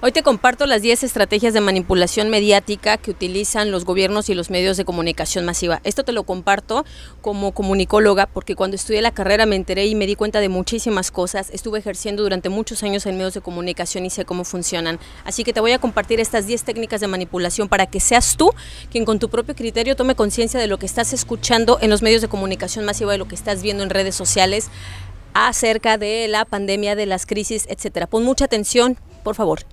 Hoy te comparto las 10 estrategias de manipulación mediática que utilizan los gobiernos y los medios de comunicación masiva. Esto te lo comparto como comunicóloga porque cuando estudié la carrera me enteré y me di cuenta de muchísimas cosas. Estuve ejerciendo durante muchos años en medios de comunicación y sé cómo funcionan. Así que te voy a compartir estas 10 técnicas de manipulación para que seas tú quien con tu propio criterio tome conciencia de lo que estás escuchando en los medios de comunicación masiva, de lo que estás viendo en redes sociales acerca de la pandemia, de las crisis, etc. Pon mucha atención, por favor.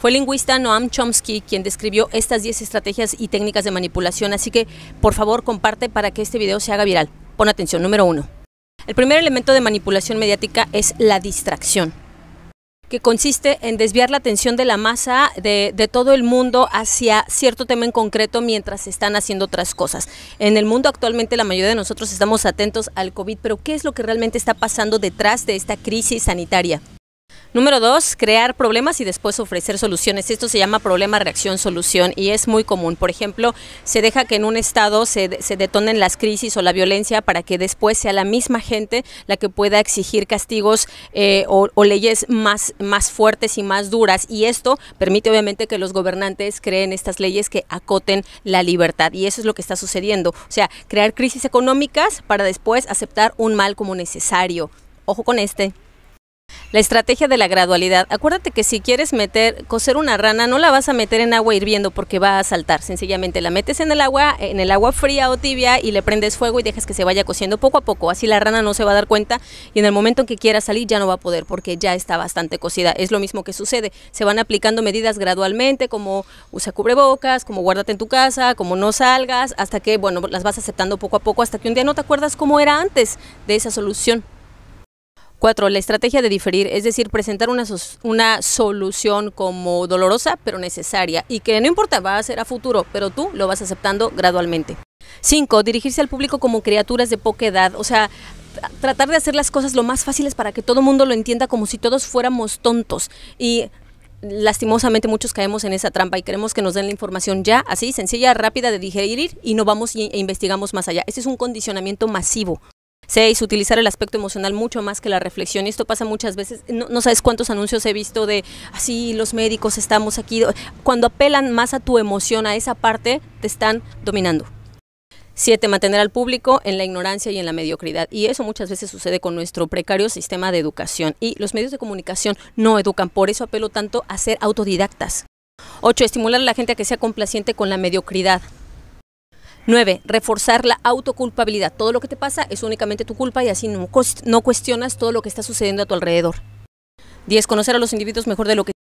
Fue el lingüista Noam Chomsky quien describió estas 10 estrategias y técnicas de manipulación, así que por favor comparte para que este video se haga viral. Pon atención, número uno. El primer elemento de manipulación mediática es la distracción que consiste en desviar la atención de la masa de, de, todo el mundo hacia cierto tema en concreto mientras están haciendo otras cosas. En el mundo actualmente la mayoría de nosotros estamos atentos al COVID, pero ¿qué es lo que realmente está pasando detrás de esta crisis sanitaria? Número dos, crear problemas y después ofrecer soluciones. Esto se llama problema, reacción, solución y es muy común. Por ejemplo, se deja que en un estado se, detonen las crisis o la violencia para que después sea la misma gente la que pueda exigir castigos eh, o, leyes más, más fuertes y más duras. Y esto permite obviamente que los gobernantes creen estas leyes que acoten la libertad. Y eso es lo que está sucediendo. O sea, crear crisis económicas para después aceptar un mal como necesario. Ojo con este la estrategia de la gradualidad. Acuérdate que si quieres meter, coser una rana, no la vas a meter en agua hirviendo porque va a saltar. Sencillamente la metes en el agua, en el agua fría o tibia y le prendes fuego y dejas que se vaya cociendo poco a poco. Así la rana no se va a dar cuenta y en el momento en que quiera salir ya no va a poder porque ya está bastante cocida. Es lo mismo que sucede. Se van aplicando medidas gradualmente como usa cubrebocas, como guárdate en tu casa, como no salgas, hasta que, bueno, las vas aceptando poco a poco hasta que un día no te acuerdas cómo era antes de esa solución. Cuatro, la estrategia de diferir, es decir, presentar una, solución como dolorosa pero necesaria y que no importa, va a ser a futuro, pero tú lo vas aceptando gradualmente. Cinco, dirigirse al público como criaturas de poca edad, o sea, tratar de hacer las cosas lo más fáciles para que todo el mundo lo entienda como si todos fuéramos tontos y lastimosamente muchos caemos en esa trampa y queremos que nos den la información ya, así, sencilla, rápida de digerir y no vamos e investigamos más allá. ese es un condicionamiento masivo. 6, utilizar el aspecto emocional mucho más que la reflexión. Y esto pasa muchas veces, no, sabes cuántos anuncios he visto de así, los médicos estamos aquí. Cuando apelan más a tu emoción, a esa parte, te están dominando. Siete, mantener al público en la ignorancia y en la mediocridad. Y eso muchas veces sucede con nuestro precario sistema de educación. Y los medios de comunicación no educan, por eso apelo tanto a ser autodidactas. Ocho, estimular a la gente a que sea complaciente con la mediocridad. 9. Reforzar la autoculpabilidad. Todo lo que te pasa es únicamente tu culpa y así no, cuestionas todo lo que está sucediendo a tu alrededor. 10. Conocer a los individuos mejor de lo que